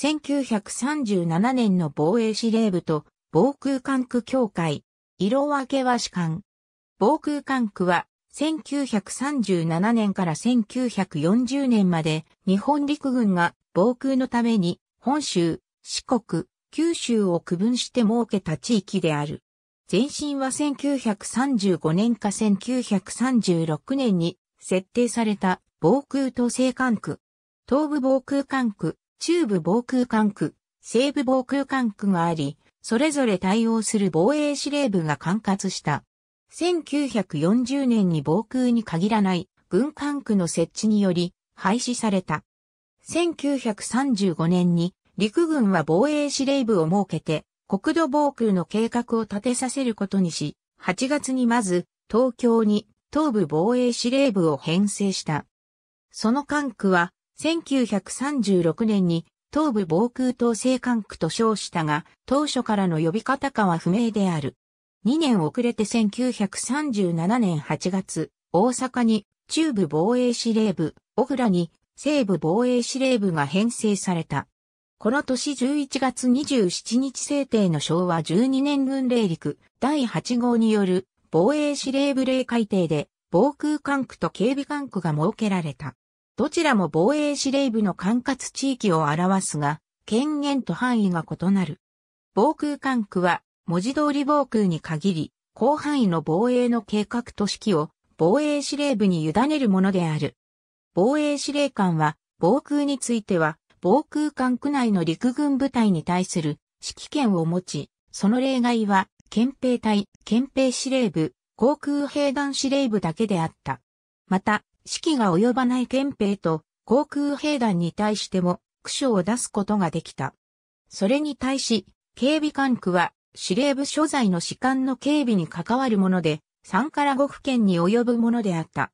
1937年の防衛司令部と防空管区協会、色分けは士官。防空管区は1937年から1940年まで日本陸軍が防空のために本州、四国、九州を区分して設けた地域である。前身は1935年か1936年に設定された防空統制管区。東部防空管区、中部防空管区、西部防空管区があり、それぞれ対応する防衛司令部が管轄した。1940年に防空に限らない軍管区の設置により廃止された。1935年に陸軍は防衛司令部を設けて国土防空の計画を立てさせることにし、8月にまず東京に東部防衛司令部を編成した。その管区は1936年に東部防空統制管区と称したが、当初からの呼び方かは不明である。2年遅れて1937年8月、大阪に中部防衛司令部、小倉に西部防衛司令部が編成された。この年11月27日制定の昭和12年軍令陸第8号による防衛司令部令改定で防空管区と警備管区が設けられた。どちらも防衛司令部の管轄地域を表すが、権限と範囲が異なる。防空管区は、文字通り防空に限り、広範囲の防衛の計画と指揮を防衛司令部に委ねるものである。防衛司令官は、防空については、防空管区内の陸軍部隊に対する指揮権を持ち、その例外は、憲兵隊、憲兵司令部、航空兵団司令部だけであった。また、指揮が及ばない憲兵と航空兵団に対しても苦書を出すことができた。それに対し、警備管区は司令部所在の士官の警備に関わるもので、3から5府県に及ぶものであった。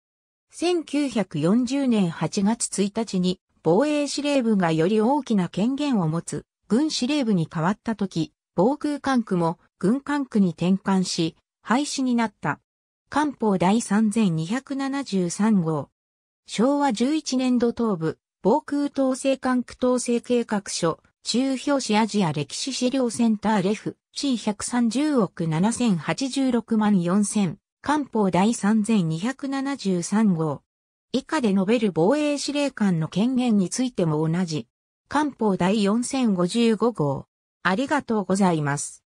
1940年8月1日に防衛司令部がより大きな権限を持つ軍司令部に変わった時、防空管区も軍管区に転換し、廃止になった。官報第3273号。昭和11年度東部、防空統制管区統制計画書、中表紙アジア歴史資料センターレフ、C130 億7086万4000、官報第3273号。以下で述べる防衛司令官の権限についても同じ。官報第4055号。ありがとうございます。